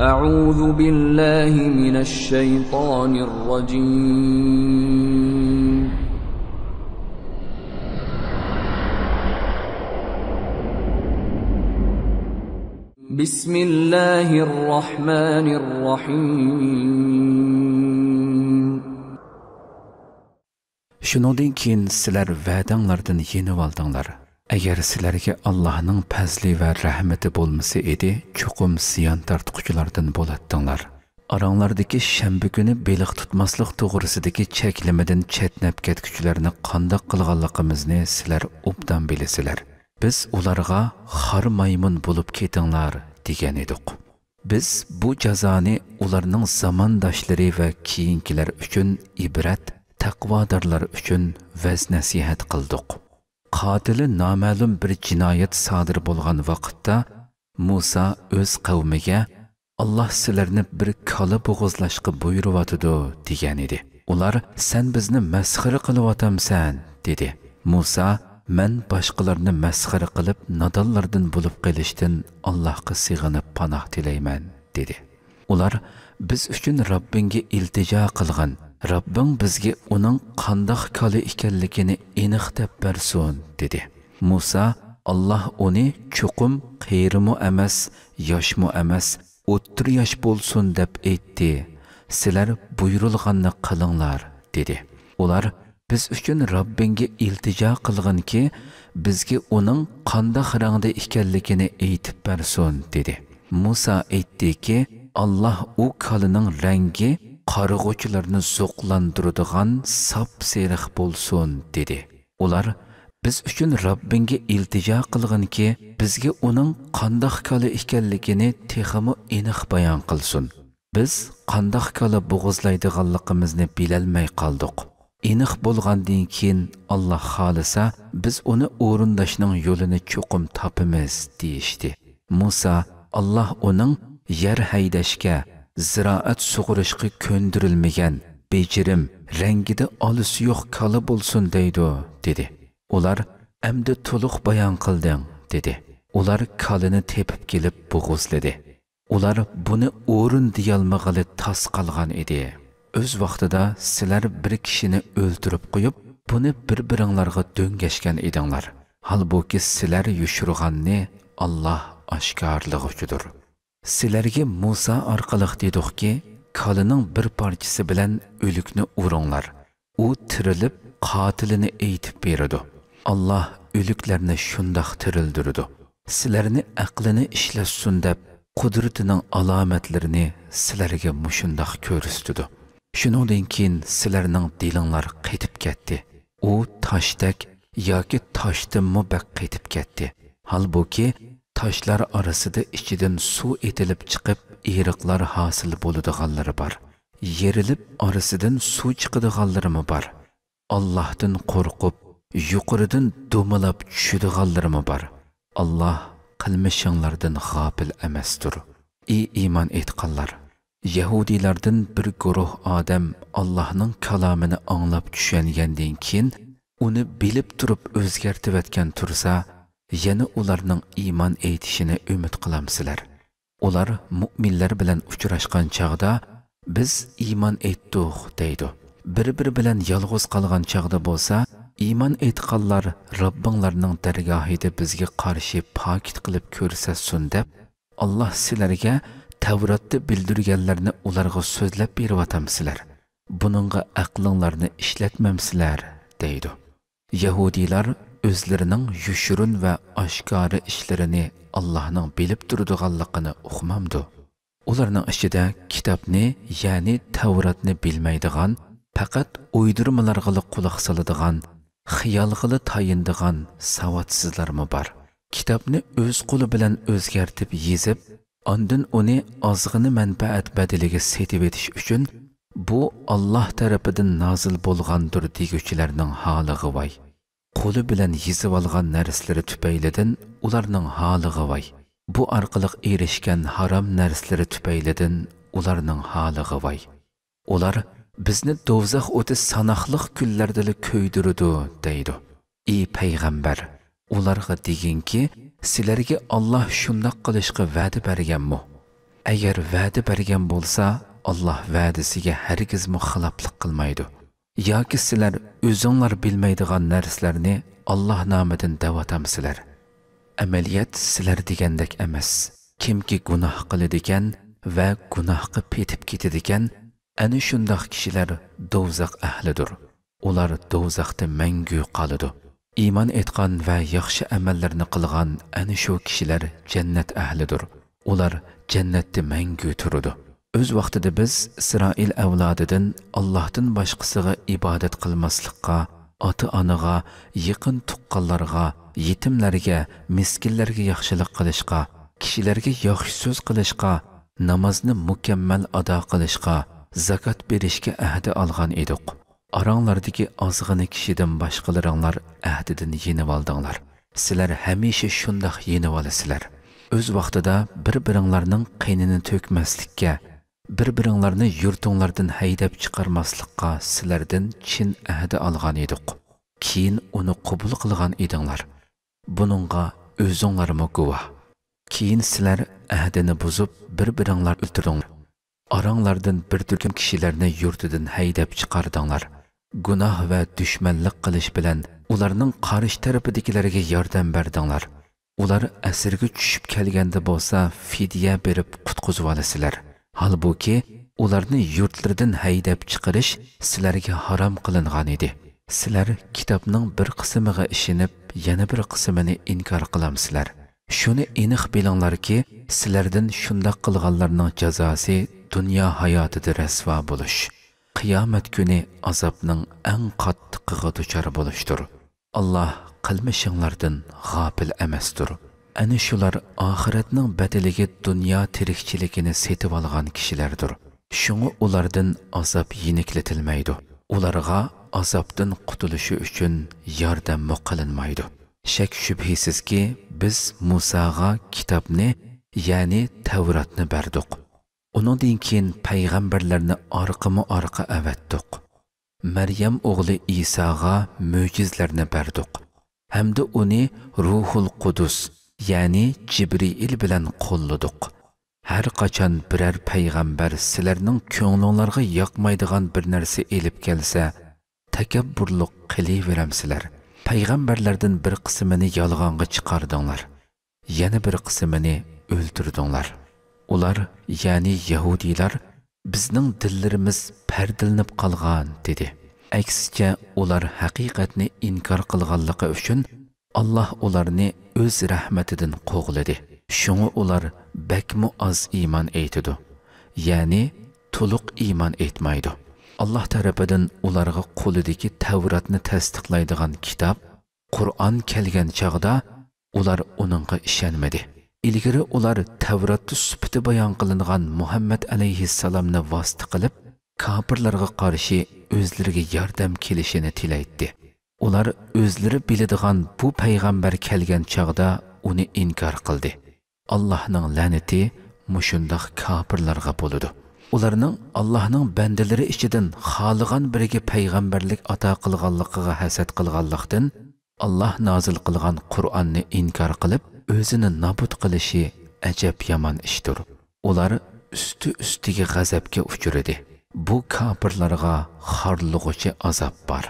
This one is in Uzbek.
أعوذ بالله من الشيطان الرجيم بسم الله الرحمن الرحيم شنو شنودن كين سلر وعدانلردن ينوالدانلر agar sizlarga allohning pazli va rahmati bo'lmasa edi chuqum ziyon tortquchilardan bo'laddinglar aronglardagi shanba kuni beliq tutmaslik to'g'risidagi cheklamadan chetnab ketguchilarni qandoq qilganligimizni sizlar obdan bilasizlar biz ularga xar maymun bo'lib ketinglar degan edik biz bu jazoni ularning zamondoshlari va keyingilar uchun ibrat taqvodorlar uchun vaz nasihat qildik қатілі намәлім бір жинайет садыр болған вақытта Муса өз қауымыға «Аллах сілеріні бір калы бұғызлашқы бұйру атыды» деген еді. Олар «Сән бізні мәсқір қылу атам сән» деді. Муса «Мән башқыларыны мәсқір қылып, надаллардын болып келіштін Аллахқы сиғынып панақ тілеймен» деді. Олар «Біз үшін Раббинге илтижа қылған» Rabbing бізге uning qandoq kali ekanligini aniqlab bersin dedi. Musa Allah uni chuqum qeyrimi emas, yoshmi emas, o'ttir yosh bo'lsin deb aytdi. Sizlar buyurilganni qilinglar dedi. Ular biz uchun Rabbingga iltijo qilganki, bizga uning qandoq rangda ekanligini aytib bersin dedi. Musa aytdiki, Allah u қалының rangi қарығочыларны соқландырудыған сап серіқ болсын, деді. Олар, біз үшін Раббинге илтижа қылғын ке, бізге оның қандақ кәлі ішкәлігіне текімі еніқ баян қылсын. Біз қандақ кәлі ғалықымызны білелмей қалдық. Еніқ болған дейін кейін Аллах қалыса, біз оны орындашының yolunu көкім тапымыз, дейішті. Муса, Аллах оның ер хайдашке, ziraat sug'urishga ko'ndirilmagan bejirim rengide olisi yok kali bo'lsin deydi dedi ular emde to'liq bayan qilding dedi ular kalini tepib kelib bo'g'izladi ular buni o'rin deyolmag'ili tas kalgan idi. o'z vaqtida sizlar bir kishini o'ldirib qo'yib buni bir biringlarga do'ngashgan edinglar holbuki sizlar yushurg'anni olloh oshkorlig'i Сілерге Муса арқылық дедіқке, қалының бір парчысы білән өлікні ұрыңлар. О тіріліп, қатіліні ейтіп береді. Аллах өліклеріні шындақ тірілдірді. Сілеріні әқліні ішләссін деп, құдіретінің аламетлеріні сілерге мұшындақ көрістіді. Шынуден кейін сілерінің дейліңлар қетіп кетті. О таштәк, яки таштымы бәк қайтып кетті. Halbuki toshlar orasida ichidan suv etilib chiqib eriqlar hosil bo'ladiganlari bor yerilib orasidan suv chiqadiganlarimi bor ollohdan qo'rqib yuqoridan dumalab tushadiganlarimi bor alloh qilmishinglardan g'ofil emasdir ey iymon etqanlar yahudiylardan bir guruh odam allohning kalomini anglab tushangandan keyin uni bilib turib o'zgartibyotgan tursa yana ularning iymon etishini umid qilamsizlar ular mo'minlar bilan uchrashgan chog'da biz iymon etdiq deydi bir biri bilan yolg'iz qolgan chog'da bo'lsa iymon etqanlar robbinglarning dargohida bizga qarshi pokit qilib ko'rsatsin deb alloh sizlarga tavrotni bildirganlarni ularga so'zlab beryotamsizlar buningga aqlinglarni ishlatmamsizlar deydi yahudiylar özlerinin yüşürün ve aşkarı işlerini Allahın bilib durduğanlığını uxmamdı. Onların içində kitabni, yəni Tavratni bilməydigan, faqat uydurmalarğa qulaq salıdığan, xiyalğa tayindigan savatsızlar mı var? Kitabını öz qulu bilen özgertip yizip, andın onu ozg'ini manfaat badiliga setib etish uchun bu Alloh tarafidan nozil bo'lgandir deguchilarning holi g'ivoy qo'li bilan yezib olgan narsalari tufaylidan ularning holi g'avoy bu orqali erishgan haram nersleri tufaylidan ularning holi g'avoy ular bizni do'zax o'ti sanoqliq kunlardala ko'ydirdi deydi ey payg'ambar ularga deginki Allah olloh shundoq qilishga va'da berganmi Eğer va'da bergan bo'lsa Allah olloh va'dasiga hargizmi xiloflik qilmaydi yoki sizlar o'zinglar bilmaydigan narsalarni alloh nomidan davatamsizlar amaliyat sizlar degandek emas kimki gunoh qiladigan va gunohga petib ketadigan ana shundoq kishilar dovzaq ahlidir ular dovzaqda mangu qoladi iymon etgan va yaxshi amallarni qilgan ana shu kishilar jannat ahlidir ular jannatda mangu turadi o'z vaqtida biz isroil avlodidan allohdan boshqasiga ibodat qilmaslikqa ota onaga yaqin tuqqanlarga yetimlarga miskinlarga yaxshilik qilishga kishilarga yaxshi so'z qilishga namozni mukammal ado qilishga zakot berishga ahdi olgan edik aranglardagi ozg'ini kishidan boshqalaringlar ahdidan yenib oldinglar sizlar hamisha shundoq yenib olasizlar o'z vaqtida bir biringlarning qiynini to'kmaslikka bir-biringlarni yurtinglardan haydab chiqarmaslikqa sizlardan chin ahdi olgan edik. Keyin uni qabul qilgan edinglar. Buningga o'zinglarmi guvoh. Keyin sizlar ahdini buzib, bir-biringlar o'ltirdinglar. Aranglardan bir turkum kishilarni yurtidan haydab chiqardinglar. Gunoh va dushmanlik qilish bilan ularning qarish tarafidagilarga yordam berdinglar. Ular asirga tushib kelganda bo'lsa, fidya berib qutqizib olasizlar. Halbuki ularni yurtlardan haydab chiqarish sizlarga harom qilingan edi. Sizlar kitobning bir qismiga ishinib, yana bir qismini inkor qilamsizlar. Shuni aniq bilinglarki, sizlardan shundoq qilganlarning jazosi dunyo hayotida rasvo bo'lish. Qiyomat kuni azobning eng qattiqiga duchor bo'lishdir. Allah qilmishinglardan ғафил emasdir. Әні шулар ахиретнең бәдилеге дөнья тирикчилигене сетип алган кишиләрдер. Шуңа улардан азап йенеклетилмәйди. Уларга азаптан кутылышы өчен ярдәм мөкылынмайды. Шәк шүбһисез ки, без Мусага китапны, ягъни Тавратны бердек. Уныңдан кин пайгамбарларны аркымы арка әвәттек. Мәрйәм оғлы Исага мөҗизләрне бердек. Һәм дә уни Рухул Кудус яғни Джибриил билан қолладық. Әр қачан бірәр пайғамбар сілернің көңіліңларға яқмайдыған бір нәрсе еліп келсе, тәкәббұрлық қылей верәмсілер. Пайғамбарлардың бір қысымыны ялғанға чықардыңлар. Яны бір қысымыны өлтірдіңлар. Олар, яғни яһудилар, біздің діллеріміз пәрділініп қалған, деді. Әксіше, олар хақиқатны инкар қылғанлығы үшін Allah ularni o'z rahmatidan qo'g'ladi. Shunga ular bakmu az iman aytidi. Ya'ni tuluk iman aytmaydi. Allah tarafından tarafidan ularga qo'lidagi Tavratni tasdiqlaydigan kitob Qur'on kelgan chaqda ular uningga ishonmadi. Ilgari ular Tavratni bayan bayon qilingan Muhammad alayhissalomni vosita qilib, kafirlarga qarshi o'zlariga yordam kelishini tilaydi. ular o'zlari biladigan bu payg'ambar kelgan chog'da uni inkor qildi allohning la'nati mushundoq kofirlarga bo'ludi ularning allohning bandalari ichidan xohlagan biriga payg'ambarlik ato qilganligiga hasad qilganlikdan alloh nozil qilgan qur'onni inkor qilib o'zini nobud qilishi ajab yomon ishdir ular usti ustiga g'azabga uchradi bu kofirlarga xorlig'uchi azob bor